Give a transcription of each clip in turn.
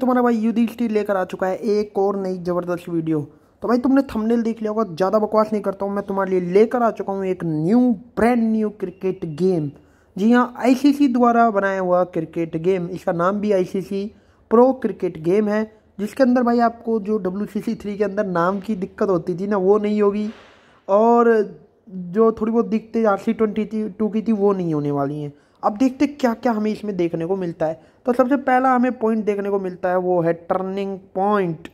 तुम्हारा भाई युधिष्ठिर लेकर आ चुका है एक और नई ज़बरदस्त वीडियो तो भाई तुमने थंबनेल देख लिया होगा ज़्यादा बकवास नहीं करता हूँ मैं तुम्हारे लिए लेकर आ चुका हूँ एक new brand new cricket game जी हाँ आईसीसी द्वारा बनाया हुआ क्रिकेट गेम इसका नाम भी आईसीसी प्रो क्रिकेट गेम है जिसके अंदर भाई आपको जो डब्ल्यू सी थ्री के अंदर नाम की दिक्कत होती थी ना वो नहीं होगी और जो थोड़ी बहुत दिक्कतें आर सी ट्वेंटी टू की थी वो नहीं होने वाली हैं अब देखते क्या क्या हमें इसमें देखने को मिलता है तो सबसे पहला हमें पॉइंट देखने को मिलता है वो है टर्निंग पॉइंट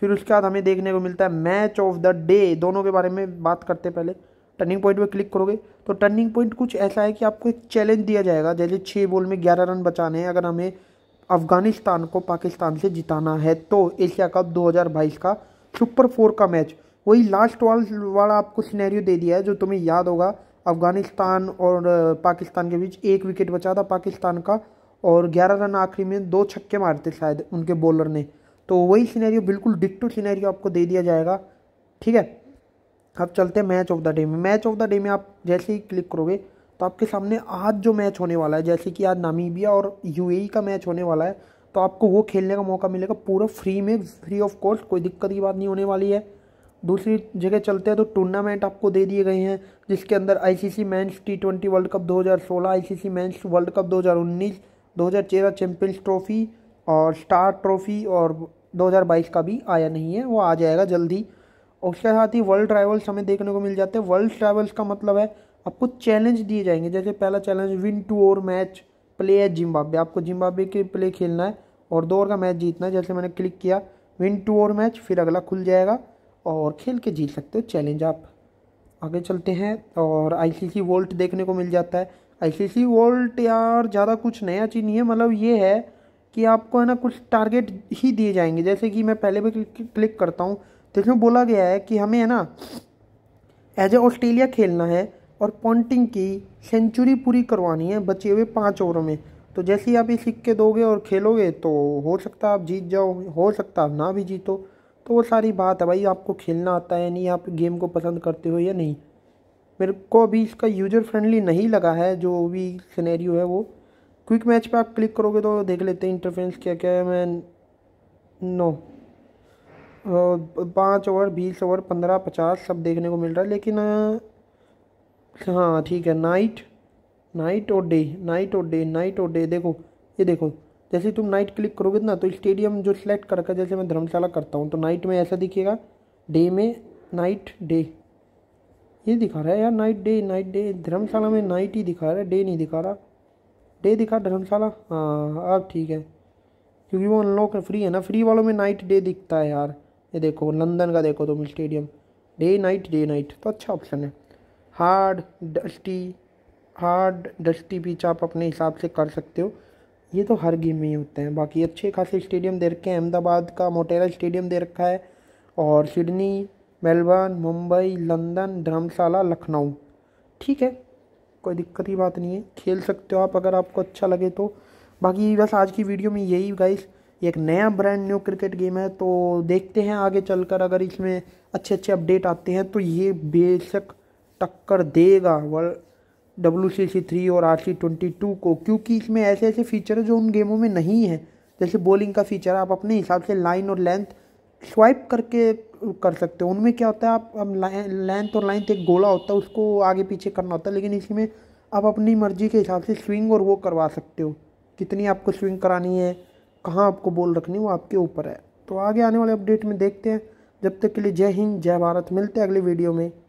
फिर उसके बाद हमें देखने को मिलता है मैच ऑफ द डे दोनों के बारे में बात करते पहले टर्निंग पॉइंट पर क्लिक करोगे तो टर्निंग पॉइंट कुछ ऐसा है कि आपको एक चैलेंज दिया जाएगा जैसे छः बॉल में ग्यारह रन बचाने हैं अगर हमें अफगानिस्तान को पाकिस्तान से जिताना है तो एशिया कप 2022 का सुपर फोर का मैच वही लास्ट वाल वाला आपको सिनेरियो दे दिया है जो तुम्हें याद होगा अफगानिस्तान और पाकिस्तान के बीच एक विकेट बचा था पाकिस्तान का और ग्यारह रन आखिरी में दो छक्के मारे थे शायद उनके बॉलर ने तो वही सीनैरियो बिल्कुल डिक्टो सीनैरियो आपको दे दिया जाएगा ठीक है अब चलते हैं मैच ऑफ द डे में मैच ऑफ द डे में आप जैसे ही क्लिक करोगे तो आपके सामने आज जो मैच होने वाला है जैसे कि आज नामीबिया और यूएई e का मैच होने वाला है तो आपको वो खेलने का मौका मिलेगा पूरा फ्री में फ्री ऑफ कॉस्ट कोई दिक्कत की बात नहीं होने वाली है दूसरी जगह चलते हैं तो टूर्नामेंट आपको दे दिए गए हैं जिसके अंदर ICC men's T twenty world cup 2016 ICC men's world cup 2019 2013 champions trophy और स्टार ट्रॉफी और 2022 का भी आया नहीं है वो आ जाएगा जल्दी उसके साथ ही वर्ल्ड ट्रैवल्स हमें देखने को मिल जाते हैं वर्ल्ड ट्रैवल्स का मतलब है आपको चैलेंज दिए जाएंगे जैसे पहला चैलेंज विन टू और मैच प्ले है जिम्बाब्वे आपको जिम्बाब्वे के प्ले खेलना है और दो और का मैच जीतना है जैसे मैंने क्लिक किया विन टू और मैच फिर अगला खुल जाएगा और खेल के जीत सकते हो चैलेंज आप आगे चलते हैं और आईसीसी वोल्ट देखने को मिल जाता है आईसीसी वोल्ट यार ज़्यादा कुछ नया चीज़ नहीं है मतलब ये है कि आपको है ना कुछ टारगेट ही दिए जाएंगे जैसे कि मैं पहले भी क्लिक करता हूँ तो इसमें बोला गया है कि हमें है ना एज ए ऑस्ट्रेलिया खेलना है और पॉन्टिंग की सेंचुरी पूरी करवानी है बचे हुए पाँच ओवरों में तो जैसे ही आप ये सिक्के दोगे और खेलोगे तो हो सकता है आप जीत जाओ हो सकता आप ना भी जीतो तो वो सारी बात है भाई आपको खेलना आता है नहीं आप गेम को पसंद करते हो या नहीं मेरे को अभी इसका यूजर फ्रेंडली नहीं लगा है जो भी सिनेरियो है वो क्विक मैच पे आप क्लिक करोगे तो देख लेते हैं इंटरफेंस क्या क्या है मैं नो पाँच ओवर बीस ओवर पंद्रह पचास सब देखने को मिल रहा है लेकिन हाँ ठीक है नाइट नाइट और डे नाइट और डे नाइट और डे देखो ये देखो जैसे तुम नाइट क्लिक करोगे ना तो स्टेडियम जो सिलेक्ट कर जैसे मैं धर्मशाला करता हूँ तो नाइट में ऐसा दिखेगा डे में नाइट डे ये दिखा रहा है यार night day night day Dharamshala में नाइट ही दिखा रहा है डे नहीं दिखा रहा डे दिखा धर्मशाला हाँ अब ठीक है क्योंकि वो अनलॉक फ्री है ना फ्री वालों में नाइट डे दिखता है यार ये देखो लंदन का देखो तुम stadium day night day night तो अच्छा ऑप्शन है hard dusty hard dusty pitch आप अपने हिसाब से कर सकते हो ये तो हर गेम में ही होते हैं बाकी अच्छे खासे स्टेडियम दे रखे हैं अहमदाबाद का मोटेरा स्टेडियम दे रखा है और Sydney Melbourne Mumbai London Dharamshala Lucknow ठीक है कोई दिक्कत की बात नहीं है खेल सकते हो आप अगर आपको अच्छा लगे तो बाकी बस आज की वीडियो में यही गाइस एक नया ब्रांड न्यू क्रिकेट गेम है तो देखते हैं आगे चलकर अगर इसमें अच्छे अच्छे अपडेट आते हैं तो ये बेशक टक्कर देगा world W C C three और आर सी ट्वेंटी टू को क्योंकि इसमें ऐसे ऐसे फीचर है जो उन गेमों में नहीं है जैसे बॉलिंग का फीचर आप अपने हिसाब से लाइन और लेंथ स्वाइप करके कर सकते हो उनमें क्या होता है आप लेंथ और लाइन एक गोला होता है उसको आगे पीछे करना होता है लेकिन इसमें आप अपनी मर्जी के हिसाब से स्विंग और वो करवा सकते हो कितनी आपको स्विंग करानी है कहाँ आपको बॉल रखनी है वो आपके ऊपर है तो आगे आने वाले अपडेट में देखते हैं जब तक के लिए जय हिंद जय भारत मिलते हैं अगले वीडियो में